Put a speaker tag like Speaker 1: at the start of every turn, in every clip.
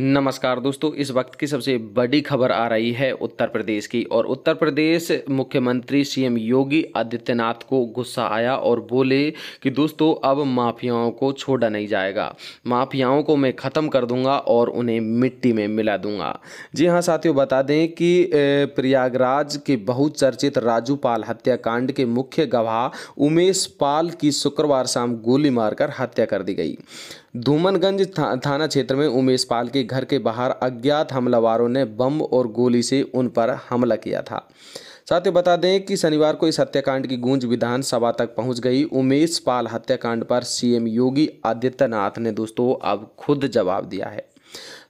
Speaker 1: नमस्कार दोस्तों इस वक्त की सबसे बड़ी खबर आ रही है उत्तर प्रदेश की और उत्तर प्रदेश मुख्यमंत्री सीएम योगी आदित्यनाथ को गुस्सा आया और बोले कि दोस्तों अब माफियाओं को छोड़ा नहीं जाएगा माफियाओं को मैं ख़त्म कर दूंगा और उन्हें मिट्टी में मिला दूंगा जी हां साथियों बता दें कि प्रयागराज के बहुचर्चित राजू पाल हत्याकांड के मुख्य गवाह उमेश पाल की शुक्रवार शाम गोली मारकर हत्या कर दी गई धूमनगंज था, थाना क्षेत्र में उमेश पाल के घर के बाहर अज्ञात हमलावरों ने बम और गोली से उन पर हमला किया था साथ ही बता दें कि शनिवार को इस हत्याकांड की गूंज विधानसभा तक पहुंच गई उमेश पाल हत्याकांड पर सीएम योगी आदित्यनाथ ने दोस्तों अब खुद जवाब दिया है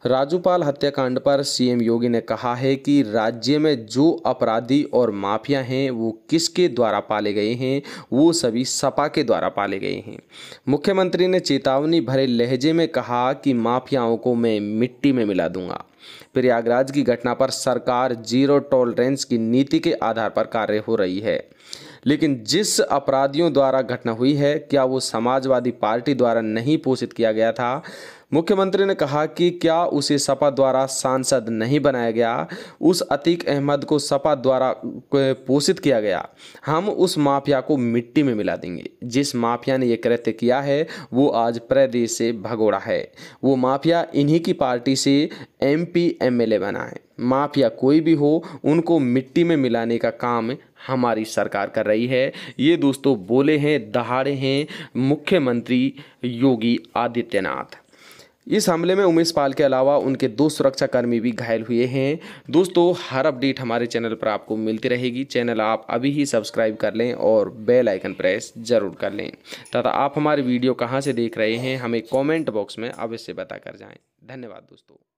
Speaker 1: राजूपाल हत्याकांड पर सीएम योगी ने कहा है कि राज्य में जो अपराधी और माफिया हैं वो किसके द्वारा पाले गए हैं वो सभी सपा के द्वारा पाले गए हैं मुख्यमंत्री ने चेतावनी भरे लहजे में कहा कि माफियाओं को मैं मिट्टी में मिला दूंगा प्रयागराज की घटना पर सरकार जीरो टॉलरेंस की नीति के आधार पर कार्य हो रही है लेकिन जिस अपराधियों द्वारा घटना हुई है क्या वो समाजवादी पार्टी द्वारा नहीं पोषित किया गया था मुख्यमंत्री ने कहा कि क्या उसे सपा द्वारा सांसद नहीं बनाया गया उस अतीक अहमद को सपा द्वारा पोषित किया गया हम उस माफिया को मिट्टी में मिला देंगे जिस माफिया ने ये कृत्य किया है वो आज प्रदेश से भगोड़ा है वो माफिया इन्हीं की पार्टी से M P M L A बना है माफ़ या कोई भी हो उनको मिट्टी में मिलाने का काम हमारी सरकार कर रही है ये दोस्तों बोले हैं दहाड़े हैं मुख्यमंत्री योगी आदित्यनाथ इस हमले में उमेश पाल के अलावा उनके दो सुरक्षाकर्मी भी घायल हुए हैं दोस्तों हर अपडेट हमारे चैनल पर आपको मिलती रहेगी चैनल आप अभी ही सब्सक्राइब कर लें और बेल आइकन प्रेस जरूर कर लें तथा आप हमारे वीडियो कहाँ से देख रहे हैं हमें कमेंट बॉक्स में अवश्य बता कर जाएं धन्यवाद दोस्तों